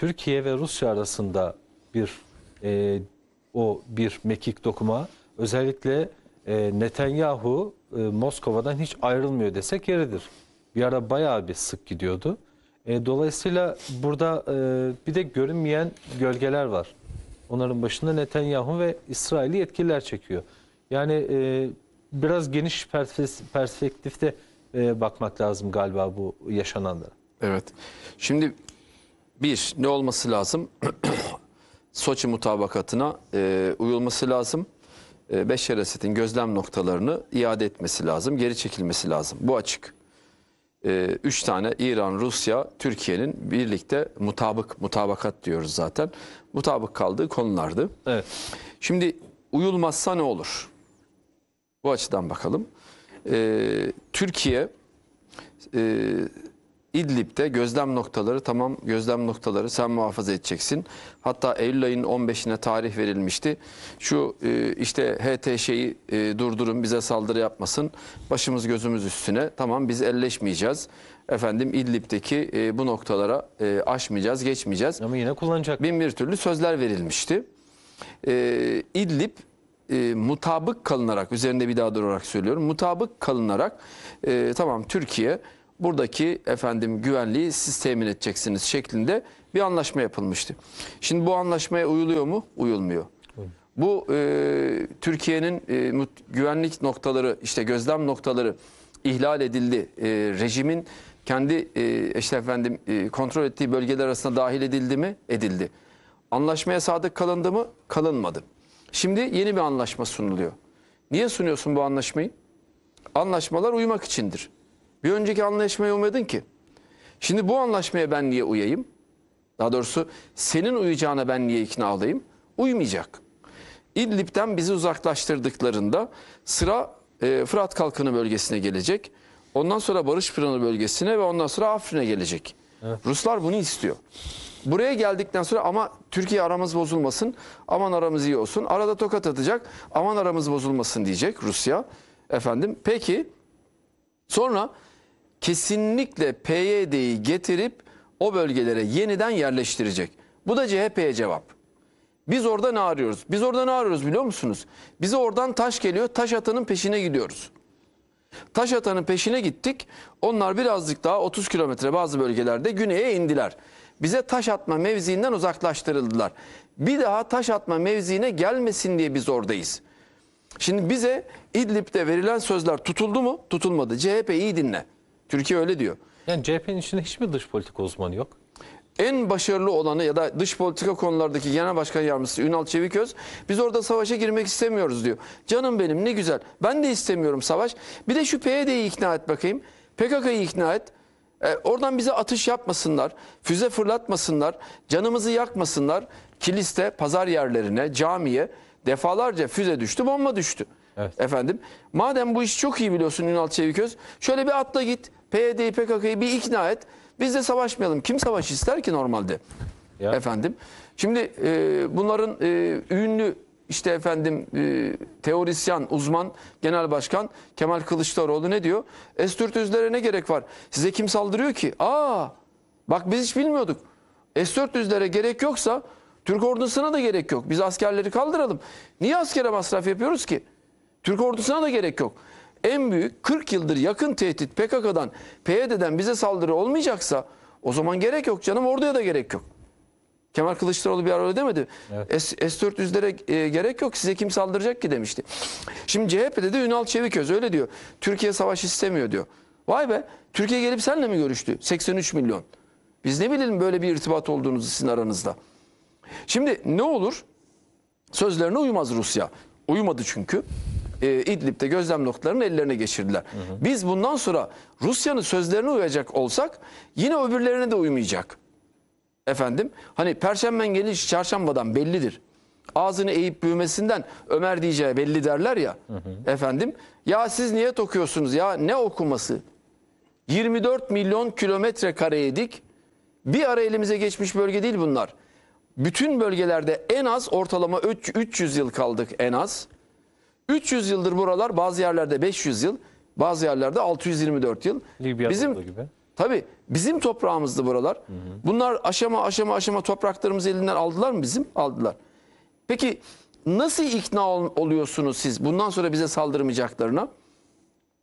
Türkiye ve Rusya arasında bir e, o bir mekik dokuma özellikle e, Netanyahu e, Moskova'dan hiç ayrılmıyor desek yeridir. Bir ara bayağı bir sık gidiyordu. E, dolayısıyla burada e, bir de görünmeyen gölgeler var. Onların başında Netanyahu ve İsrail'i yetkililer çekiyor. Yani e, biraz geniş perspektifte e, bakmak lazım galiba bu yaşananlara. Evet. Şimdi bir ne olması lazım? Soçi mutabakatına e, uyulması lazım. E, Beşer Esed'in gözlem noktalarını iade etmesi lazım, geri çekilmesi lazım. Bu açık. E, üç tane İran, Rusya, Türkiye'nin birlikte mutabık, mutabakat diyoruz zaten. Mutabık kaldığı konulardı. Evet. Şimdi uyulmazsa ne olur? Bu açıdan bakalım. E, Türkiye e, İdlib'de gözlem noktaları tamam gözlem noktaları sen muhafaza edeceksin. Hatta Eylül ayının 15'ine tarih verilmişti. Şu e, işte HT şeyi e, durdurun bize saldırı yapmasın. Başımız gözümüz üstüne tamam biz elleşmeyeceğiz. Efendim İdlib'deki e, bu noktalara e, aşmayacağız geçmeyeceğiz. Ama yine kullanacak. Bin bir türlü sözler verilmişti. E, İdlib e, mutabık kalınarak üzerinde bir daha durarak söylüyorum. Mutabık kalınarak e, tamam Türkiye buradaki efendim güvenliği siz temin edeceksiniz şeklinde bir anlaşma yapılmıştı. Şimdi bu anlaşmaya uyuluyor mu? Uyulmuyor. Bu e, Türkiye'nin e, güvenlik noktaları işte gözlem noktaları ihlal edildi. E, rejimin kendi e, işte efendim e, kontrol ettiği bölgeler arasında dahil edildi mi? Edildi. Anlaşmaya sadık kalındı mı? Kalınmadı. Şimdi yeni bir anlaşma sunuluyor. Niye sunuyorsun bu anlaşmayı? Anlaşmalar uymak içindir. Bir önceki anlaşmaya uymadın ki. Şimdi bu anlaşmaya ben niye uyayım? Daha doğrusu senin uyacağına ben niye ikna olayım? Uymayacak. İdlib'den bizi uzaklaştırdıklarında sıra e, Fırat Kalkanı bölgesine gelecek. Ondan sonra Barış Pırını bölgesine ve ondan sonra Afrin'e gelecek. Evet. Ruslar bunu istiyor. Buraya geldikten sonra ama Türkiye aramız bozulmasın, aman aramız iyi olsun. Arada tokat atacak, aman aramız bozulmasın diyecek Rusya. Efendim peki sonra kesinlikle PYD'yi getirip o bölgelere yeniden yerleştirecek. Bu da CHP'ye cevap. Biz orada ne arıyoruz? Biz orada ne arıyoruz biliyor musunuz? Bize oradan taş geliyor, taş atanın peşine gidiyoruz. Taş atanın peşine gittik. Onlar birazcık daha 30 kilometre bazı bölgelerde güneye indiler. Bize taş atma mevziinden uzaklaştırıldılar. Bir daha taş atma mevziine gelmesin diye biz oradayız. Şimdi bize İdlib'de verilen sözler tutuldu mu? Tutulmadı. CHP iyi dinle. Türkiye öyle diyor. Yani CHP'nin içinde hiç mi dış politika uzmanı yok? en başarılı olanı ya da dış politika konulardaki genel başkan yardımcısı Ünal Çeviköz biz orada savaşa girmek istemiyoruz diyor. Canım benim ne güzel ben de istemiyorum savaş. Bir de şu PYD'yi ikna et bakayım PKK'yı ikna et. E, oradan bize atış yapmasınlar, füze fırlatmasınlar, canımızı yakmasınlar. Kiliste, pazar yerlerine, camiye defalarca füze düştü, bomba düştü. Evet. Efendim, madem bu işi çok iyi biliyorsun Ünal Çeviköz, şöyle bir atla git. PYD'yi PKK'yı bir ikna et. Biz de savaşmayalım. Kim savaş ister ki normalde? Ya. Efendim. Şimdi e, bunların e, ünlü işte efendim e, teorisyen, uzman, genel başkan Kemal Kılıçdaroğlu ne diyor? S-400'lere ne gerek var? Size kim saldırıyor ki? Aa bak biz hiç bilmiyorduk. S-400'lere gerek yoksa Türk ordusuna da gerek yok. Biz askerleri kaldıralım. Niye askere masraf yapıyoruz ki? Türk ordusuna da gerek yok en büyük 40 yıldır yakın tehdit PKK'dan, PYD'den bize saldırı olmayacaksa o zaman gerek yok canım orduya da gerek yok. Kemal Kılıçdaroğlu bir ara öyle demedi. Evet. S, 400lere e, gerek yok size kim saldıracak ki demişti. Şimdi CHP'de de Ünal Çeviköz öyle diyor. Türkiye savaş istemiyor diyor. Vay be Türkiye gelip senle mi görüştü? 83 milyon. Biz ne bilelim böyle bir irtibat olduğunuzu sizin aranızda. Şimdi ne olur? Sözlerine uymaz Rusya. uymadı çünkü e, İdlib'de gözlem noktalarını ellerine geçirdiler. Hı hı. Biz bundan sonra Rusya'nın sözlerine uyacak olsak yine öbürlerine de uymayacak. Efendim hani perşemben geliş çarşambadan bellidir. Ağzını eğip büyümesinden Ömer diyeceği belli derler ya. Hı hı. Efendim ya siz niye okuyorsunuz ya ne okuması? 24 milyon kilometre kareydik. Bir ara elimize geçmiş bölge değil bunlar. Bütün bölgelerde en az ortalama 300 yıl kaldık en az. 300 yıldır buralar bazı yerlerde 500 yıl, bazı yerlerde 624 yıl. Libya'da bizim gibi. Tabii bizim toprağımızdı buralar. Hı hı. Bunlar aşama aşama aşama topraklarımızı elinden aldılar mı bizim? Aldılar. Peki nasıl ikna ol, oluyorsunuz siz bundan sonra bize saldırmayacaklarına?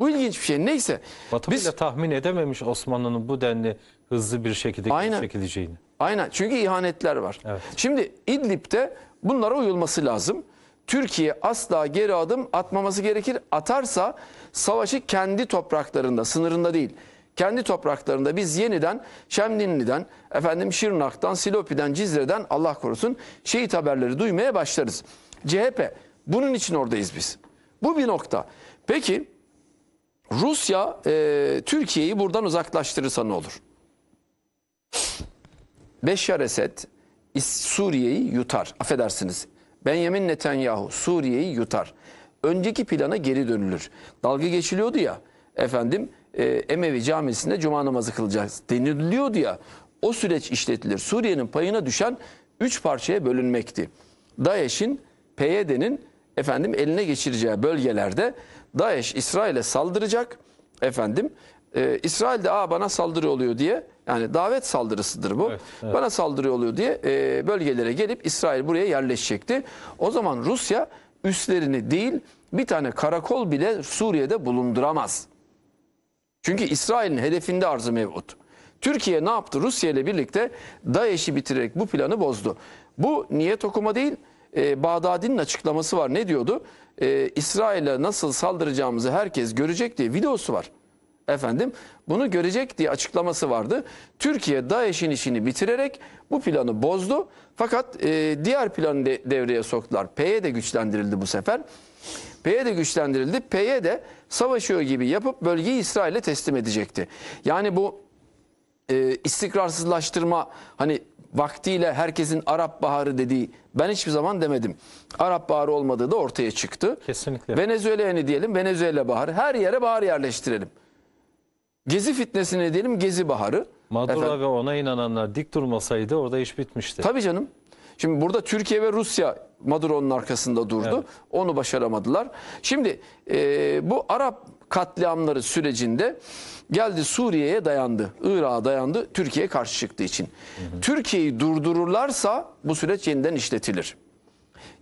Bu ilginç bir şey. Neyse. Batı biz, bile tahmin edememiş Osmanlı'nın bu denli hızlı bir şekilde aynen, çekileceğini. Aynen. Çünkü ihanetler var. Evet. Şimdi İdlib'de bunlara uyulması lazım. Türkiye asla geri adım atmaması gerekir. Atarsa savaşı kendi topraklarında, sınırında değil, kendi topraklarında biz yeniden Şemdinli'den, efendim Şırnak'tan, Silopi'den, Cizre'den Allah korusun şehit haberleri duymaya başlarız. CHP bunun için oradayız biz. Bu bir nokta. Peki Rusya e, Türkiye'yi buradan uzaklaştırırsa ne olur? Beşar Esed Suriye'yi yutar. Affedersiniz Benjamin Netanyahu Suriye'yi yutar. Önceki plana geri dönülür. Dalga geçiliyordu ya efendim e, Emevi camisinde cuma namazı kılacağız deniliyordu ya. O süreç işletilir. Suriye'nin payına düşen üç parçaya bölünmekti. DAEŞ'in, PYD'nin efendim eline geçireceği bölgelerde DAEŞ İsrail'e saldıracak efendim. E, İsrail de Aa, bana saldırı oluyor diye yani davet saldırısıdır bu. Evet, evet. Bana saldırı oluyor diye e, bölgelere gelip İsrail buraya yerleşecekti. O zaman Rusya üslerini değil bir tane karakol bile Suriye'de bulunduramaz. Çünkü İsrail'in hedefinde arzı mevcut. Türkiye ne yaptı? Rusya ile birlikte DAEŞ'i bitirerek bu planı bozdu. Bu niyet okuma değil, e, Bağdadi'nin açıklaması var. Ne diyordu? E, İsrail'e nasıl saldıracağımızı herkes görecek diye videosu var efendim bunu görecek diye açıklaması vardı. Türkiye DAEŞ'in işini bitirerek bu planı bozdu. Fakat e, diğer planı de, devreye soktular. de güçlendirildi bu sefer. de güçlendirildi. de savaşıyor gibi yapıp bölgeyi İsrail'e teslim edecekti. Yani bu e, istikrarsızlaştırma hani vaktiyle herkesin Arap Baharı dediği ben hiçbir zaman demedim. Arap Baharı olmadığı da ortaya çıktı. Kesinlikle. Venezuela'ya diyelim? Venezuela Baharı. Her yere bahar yerleştirelim. Gezi fitnesi ne diyelim? Gezi baharı. Maduro ve ona inananlar dik durmasaydı orada iş bitmişti. Tabii canım. Şimdi burada Türkiye ve Rusya Maduro'nun arkasında durdu. Evet. Onu başaramadılar. Şimdi e, bu Arap katliamları sürecinde geldi Suriye'ye dayandı. Irak'a dayandı. Türkiye karşı çıktığı için. Türkiye'yi durdururlarsa bu süreç yeniden işletilir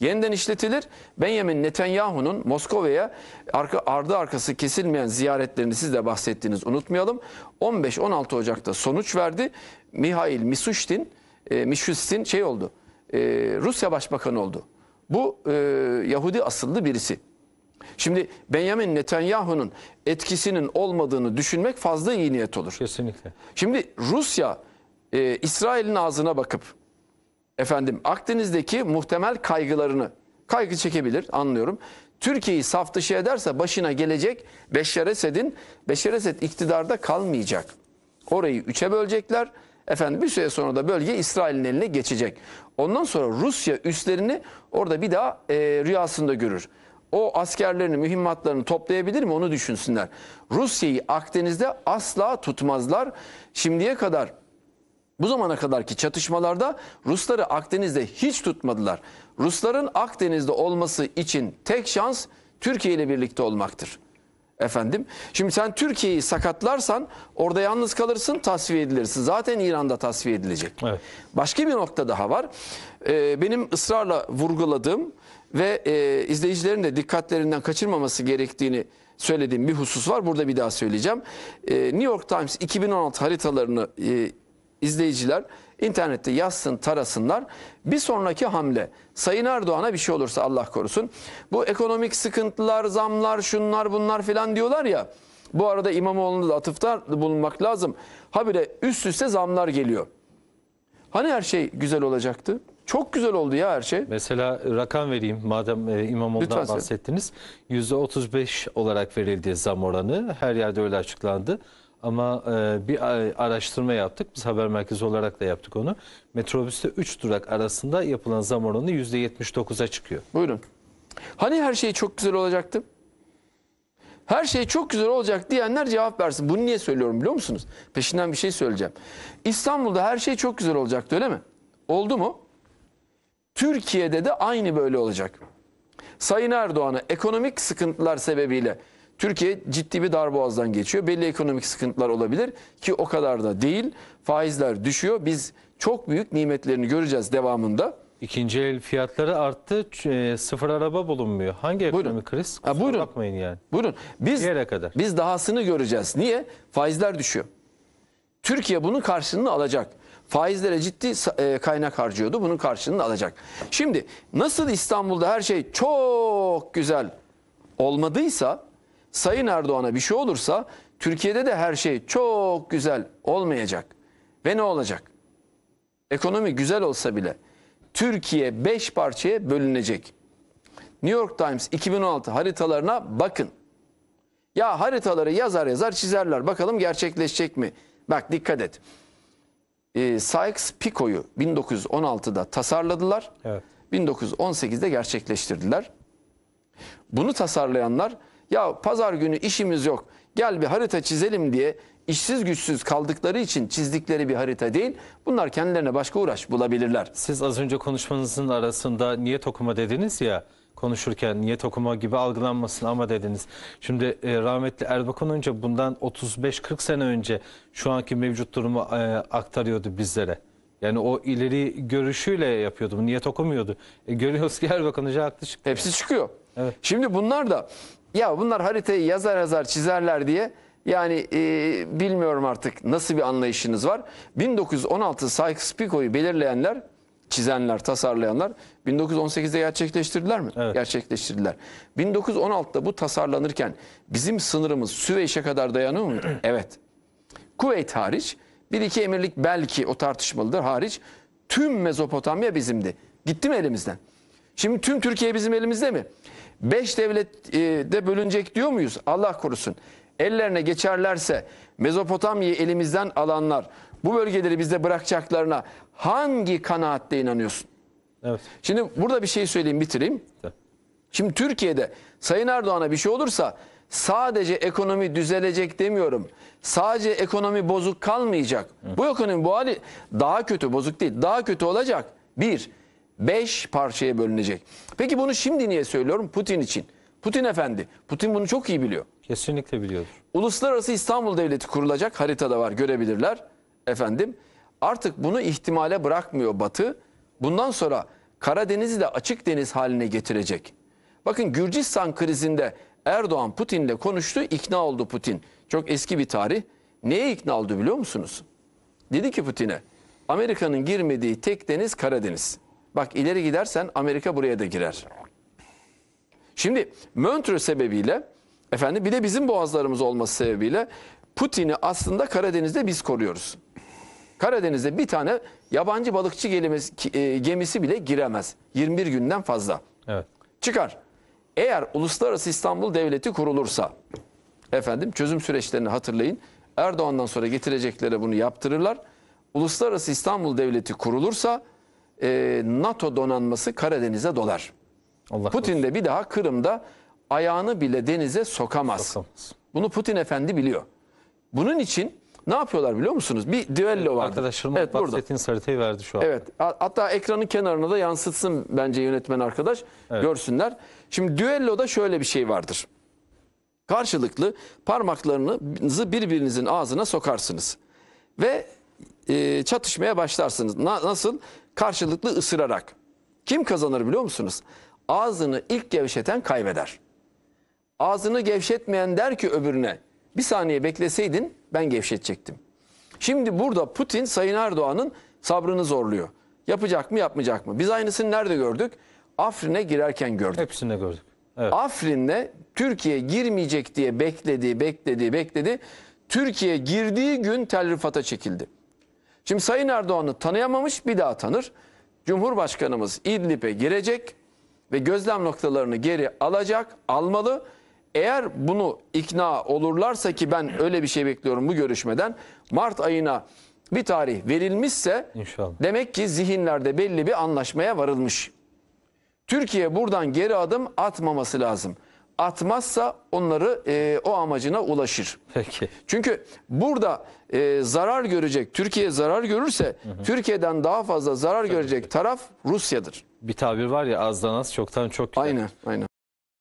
yeniden işletilir. Benjamin Netanyahu'nun Moskova'ya arka, ardı arkası kesilmeyen ziyaretlerini siz de bahsettiğiniz unutmayalım. 15-16 Ocak'ta sonuç verdi. Mihail Mishustin, e, Mishustin şey oldu, e, Rusya Başbakanı oldu. Bu e, Yahudi asıllı birisi. Şimdi Benjamin Netanyahu'nun etkisinin olmadığını düşünmek fazla iyi niyet olur. Kesinlikle. Şimdi Rusya e, İsrail'in ağzına bakıp efendim Akdeniz'deki muhtemel kaygılarını kaygı çekebilir anlıyorum. Türkiye'yi saf dışı ederse başına gelecek Beşşer Esed'in Beşşer Esed iktidarda kalmayacak. Orayı üçe bölecekler. Efendim bir süre sonra da bölge İsrail'in eline geçecek. Ondan sonra Rusya üstlerini orada bir daha e, rüyasında görür. O askerlerini, mühimmatlarını toplayabilir mi onu düşünsünler. Rusya'yı Akdeniz'de asla tutmazlar. Şimdiye kadar bu zamana kadarki çatışmalarda Rusları Akdeniz'de hiç tutmadılar. Rusların Akdeniz'de olması için tek şans Türkiye ile birlikte olmaktır. Efendim, şimdi sen Türkiye'yi sakatlarsan orada yalnız kalırsın, tasfiye edilirsin. Zaten İran'da tasfiye edilecek. Evet. Başka bir nokta daha var. Ee, benim ısrarla vurguladığım ve e, izleyicilerin de dikkatlerinden kaçırmaması gerektiğini söylediğim bir husus var. Burada bir daha söyleyeceğim. E, New York Times 2016 haritalarını e, izleyiciler internette yazsın tarasınlar. Bir sonraki hamle Sayın Erdoğan'a bir şey olursa Allah korusun. Bu ekonomik sıkıntılar, zamlar, şunlar bunlar filan diyorlar ya. Bu arada İmamoğlu'na da atıfta bulunmak lazım. Habire üst üste zamlar geliyor. Hani her şey güzel olacaktı? Çok güzel oldu ya her şey. Mesela rakam vereyim madem e, İmamoğlu'ndan Lütfen bahsettiniz. %35 olarak verildi zam oranı. Her yerde öyle açıklandı. Ama e, bir e, araştırma yaptık. Biz haber merkezi olarak da yaptık onu. Metrobüste 3 durak arasında yapılan zam oranı %79'a çıkıyor. Buyurun. Hani her şey çok güzel olacaktı? Her şey çok güzel olacak diyenler cevap versin. Bunu niye söylüyorum biliyor musunuz? Peşinden bir şey söyleyeceğim. İstanbul'da her şey çok güzel olacaktı öyle mi? Oldu mu? Türkiye'de de aynı böyle olacak. Sayın Erdoğan'ı ekonomik sıkıntılar sebebiyle Türkiye ciddi bir darboğazdan geçiyor. Belli ekonomik sıkıntılar olabilir ki o kadar da değil. Faizler düşüyor. Biz çok büyük nimetlerini göreceğiz devamında. İkinci el fiyatları arttı. E, sıfır araba bulunmuyor. Hangi ekonomik kriz? Kusura ha, buyurun. bakmayın yani. Buyurun. Biz, Bir yere kadar. Biz dahasını göreceğiz. Niye? Faizler düşüyor. Türkiye bunun karşılığını alacak. Faizlere ciddi e, kaynak harcıyordu. Bunun karşılığını alacak. Şimdi nasıl İstanbul'da her şey çok güzel olmadıysa Sayın Erdoğan'a bir şey olursa Türkiye'de de her şey çok güzel olmayacak. Ve ne olacak? Ekonomi güzel olsa bile Türkiye 5 parçaya bölünecek. New York Times 2016 haritalarına bakın. Ya haritaları yazar yazar çizerler. Bakalım gerçekleşecek mi? Bak dikkat et. Ee, Sykes-Picot'u 1916'da tasarladılar. Evet. 1918'de gerçekleştirdiler. Bunu tasarlayanlar ya pazar günü işimiz yok. Gel bir harita çizelim diye işsiz güçsüz kaldıkları için çizdikleri bir harita değil. Bunlar kendilerine başka uğraş bulabilirler. Siz az önce konuşmanızın arasında niyet okuma dediniz ya konuşurken niyet okuma gibi algılanmasın ama dediniz. Şimdi e, rahmetli Erbakan önce bundan 35-40 sene önce şu anki mevcut durumu e, aktarıyordu bizlere. Yani o ileri görüşüyle yapıyordu. Niyet okumuyordu. E, görüyoruz ki Erbakan Hoca haklı çıktı. Hepsi çıkıyor. Evet. Şimdi bunlar da ya bunlar haritayı yazar yazar çizerler diye yani e, bilmiyorum artık nasıl bir anlayışınız var. 1916 Sykes-Picot'u belirleyenler, çizenler, tasarlayanlar 1918'de gerçekleştirdiler mi? Evet. Gerçekleştirdiler. 1916'da bu tasarlanırken bizim sınırımız Süveyş'e kadar dayanıyor muydu? evet. Kuveyt hariç, bir iki emirlik belki o tartışmalıdır hariç tüm Mezopotamya bizimdi. Gitti mi elimizden? Şimdi tüm Türkiye bizim elimizde mi? Beş e, de bölünecek diyor muyuz? Allah korusun. Ellerine geçerlerse Mezopotamya'yı elimizden alanlar bu bölgeleri bizde bırakacaklarına hangi kanaatle inanıyorsun? Evet. Şimdi burada bir şey söyleyeyim bitireyim. Şimdi Türkiye'de Sayın Erdoğan'a bir şey olursa sadece ekonomi düzelecek demiyorum. Sadece ekonomi bozuk kalmayacak. Hı. Bu ekonomi bu hali daha kötü bozuk değil daha kötü olacak. Bir, 5 parçaya bölünecek. Peki bunu şimdi niye söylüyorum? Putin için. Putin efendi. Putin bunu çok iyi biliyor. Kesinlikle biliyordur. Uluslararası İstanbul Devleti kurulacak. Haritada var görebilirler. Efendim artık bunu ihtimale bırakmıyor Batı. Bundan sonra Karadeniz'i de açık deniz haline getirecek. Bakın Gürcistan krizinde Erdoğan Putin'le konuştu, ikna oldu Putin. Çok eski bir tarih. Neye ikna oldu biliyor musunuz? Dedi ki Putin'e, Amerika'nın girmediği tek deniz Karadeniz. Bak ileri gidersen Amerika buraya da girer. Şimdi Möntrö sebebiyle efendim bir de bizim boğazlarımız olması sebebiyle Putin'i aslında Karadeniz'de biz koruyoruz. Karadeniz'de bir tane yabancı balıkçı e, gemisi bile giremez. 21 günden fazla. Evet. Çıkar. Eğer Uluslararası İstanbul Devleti kurulursa efendim çözüm süreçlerini hatırlayın. Erdoğan'dan sonra getirecekleri bunu yaptırırlar. Uluslararası İstanbul Devleti kurulursa e, NATO donanması Karadeniz'e dolar. Allah Putin olsun. de bir daha Kırım'da ayağını bile denize sokamaz. sokamaz. Bunu Putin efendi biliyor. Bunun için ne yapıyorlar biliyor musunuz? Bir düello var. Arkadaşlarım evet, bahsettiğiniz haritayı verdi şu an. Evet. Hatta ekranın kenarına da yansıtsın bence yönetmen arkadaş. Evet. Görsünler. Şimdi düelloda şöyle bir şey vardır. Karşılıklı parmaklarınızı birbirinizin ağzına sokarsınız. Ve e, çatışmaya başlarsınız. Na, nasıl? Karşılıklı ısırarak. Kim kazanır biliyor musunuz? Ağzını ilk gevşeten kaybeder. Ağzını gevşetmeyen der ki öbürüne bir saniye bekleseydin ben gevşetecektim. Şimdi burada Putin Sayın Erdoğan'ın sabrını zorluyor. Yapacak mı yapmayacak mı? Biz aynısını nerede gördük? Afrin'e girerken gördük. Hepsinde gördük. Evet. Afrin'de Türkiye girmeyecek diye bekledi, bekledi, bekledi. Türkiye girdiği gün Tel Rifat'a çekildi. Şimdi Sayın Erdoğan'ı tanıyamamış bir daha tanır. Cumhurbaşkanımız İdlib'e girecek ve gözlem noktalarını geri alacak, almalı. Eğer bunu ikna olurlarsa ki ben öyle bir şey bekliyorum bu görüşmeden Mart ayına bir tarih verilmişse İnşallah. demek ki zihinlerde belli bir anlaşmaya varılmış. Türkiye buradan geri adım atmaması lazım atmazsa onları e, o amacına ulaşır. Peki. Çünkü burada e, zarar görecek, Türkiye zarar görürse hı hı. Türkiye'den daha fazla zarar Tabii. görecek taraf Rusya'dır. Bir tabir var ya azdan az çoktan çok. Güzel. Aynen aynen.